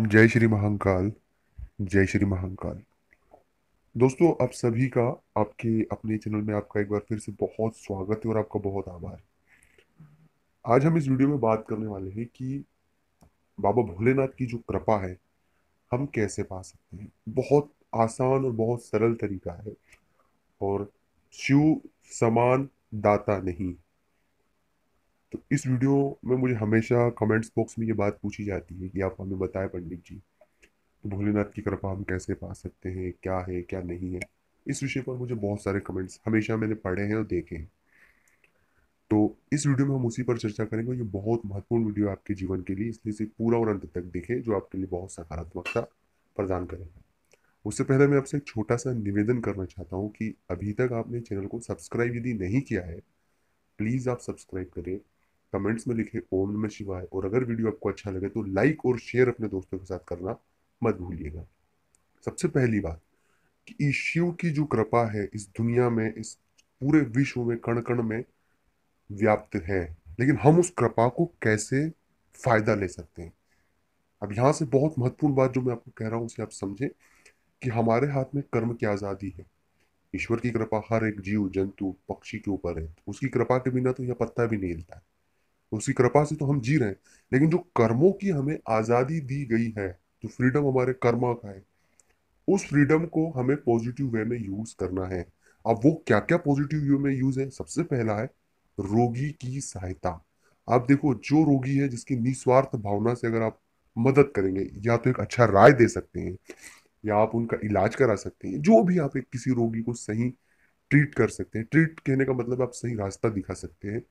जय श्री महाकाल जय श्री महाकाल दोस्तों आप सभी का आपके अपने चैनल में आपका एक बार फिर से बहुत स्वागत है और आपका बहुत आभार आज हम इस वीडियो में बात करने वाले हैं कि बाबा भोलेनाथ की जो कृपा है हम कैसे पा सकते हैं बहुत आसान और बहुत सरल तरीका है और शिव समान दाता नहीं तो इस वीडियो में मुझे हमेशा कमेंट्स बॉक्स में ये बात पूछी जाती है कि आप हमें बताएं पंडित जी तो भोलेनाथ की कृपा हम कैसे पा सकते हैं क्या है क्या नहीं है इस विषय पर मुझे बहुत सारे कमेंट्स हमेशा मैंने पढ़े हैं और देखे हैं तो इस वीडियो में हम उसी पर चर्चा करेंगे ये बहुत महत्वपूर्ण वीडियो आपके जीवन के लिए इसलिए इसे पूरा और अंत तक देखें जो आपके लिए बहुत सकारात्मकता प्रदान करेगा उससे पहले मैं आपसे एक छोटा सा निवेदन करना चाहता हूँ कि अभी तक आपने चैनल को सब्सक्राइब यदि नहीं किया है प्लीज़ आप सब्सक्राइब करें कमेंट्स में लिखें ओम नमः शिवाय और अगर वीडियो आपको अच्छा लगे तो लाइक और शेयर अपने दोस्तों के साथ करना मत भूलिएगा सबसे पहली बात कि ईश्व की जो कृपा है इस दुनिया में इस पूरे विश्व में कण कण में व्याप्त है लेकिन हम उस कृपा को कैसे फ़ायदा ले सकते हैं अब यहाँ से बहुत महत्वपूर्ण बात जो मैं आपको कह रहा हूँ उसे आप समझें कि हमारे हाथ में कर्म की आज़ादी है ईश्वर की कृपा हर एक जीव जंतु पक्षी के ऊपर है उसकी कृपा के बिना तो यह पत्ता भी नहीं हिलता है उसकी कृपा से तो हम जी रहे हैं लेकिन जो कर्मों की हमें आज़ादी दी गई है जो फ्रीडम हमारे कर्मा का है उस फ्रीडम को हमें पॉजिटिव वे में यूज़ करना है अब वो क्या क्या पॉजिटिव वे में यूज़ है सबसे पहला है रोगी की सहायता आप देखो जो रोगी है जिसकी निस्वार्थ भावना से अगर आप मदद करेंगे या तो एक अच्छा राय दे सकते हैं या आप उनका इलाज करा सकते हैं जो भी आप एक किसी रोगी को सही ट्रीट कर सकते हैं ट्रीट कहने का मतलब आप सही रास्ता दिखा सकते हैं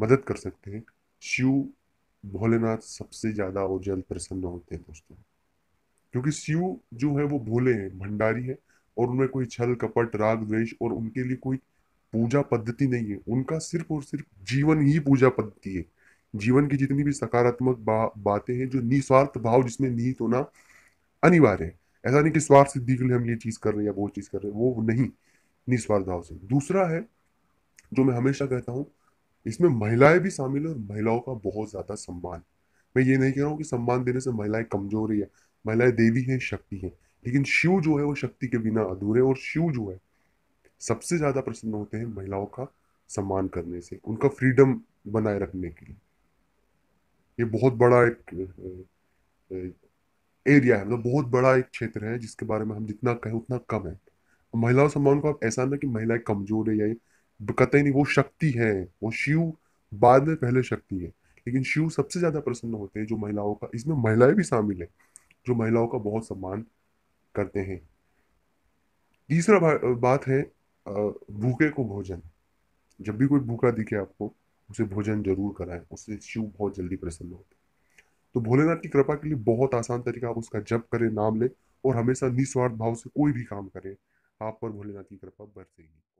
मदद कर सकते हैं शिव भोलेनाथ सबसे ज़्यादा और जल्द प्रसन्न होते हैं दोस्तों क्योंकि शिव जो है वो भोले हैं भंडारी है और उनमें कोई छल कपट राग द्वेष और उनके लिए कोई पूजा पद्धति नहीं है उनका सिर्फ और सिर्फ जीवन ही पूजा पद्धति है जीवन की जितनी भी सकारात्मक बा, बातें हैं जो निस्वार्थ भाव जिसमें निहित होना अनिवार्य है ऐसा नहीं कि स्वार्थ सिद्धि के लिए हम ये चीज़ कर रहे हैं या वो चीज़ कर रहे हैं वो नहीं निस्वार्थ भाव से दूसरा है जो मैं हमेशा कहता हूँ इसमें महिलाएं भी शामिल है और महिलाओं का बहुत ज़्यादा सम्मान मैं ये नहीं कह रहा हूँ कि सम्मान देने से महिलाएं कमजोर है महिलाएं देवी हैं शक्ति हैं लेकिन शिव जो है वो शक्ति के बिना अधूरे और शिव जो है सबसे ज़्यादा प्रसन्न होते हैं महिलाओं का सम्मान करने से उनका फ्रीडम बनाए रखने के लिए ये बहुत बड़ा एक एरिया है मतलब बहुत बड़ा एक क्षेत्र है जिसके बारे में हम जितना कहें उतना कम है महिलाओं सम्मान को आप ऐसा ना कि महिलाएं कमजोर है या कतई नहीं वो शक्ति है वो शिव बाद में पहले शक्ति है लेकिन शिव सबसे ज़्यादा प्रसन्न होते हैं जो महिलाओं का इसमें महिलाएं भी शामिल है जो महिलाओं का बहुत सम्मान करते हैं तीसरा बात है भूखे को भोजन जब भी कोई भूखा दिखे आपको उसे भोजन जरूर कराएं उससे शिव बहुत जल्दी प्रसन्न होते हैं तो भोलेनाथ की कृपा के लिए बहुत आसान तरीका आप उसका जप करें नाम लें और हमेशा निस्वार्थ भाव से कोई भी काम करें आप पर भोलेनाथ की कृपा बरसेगी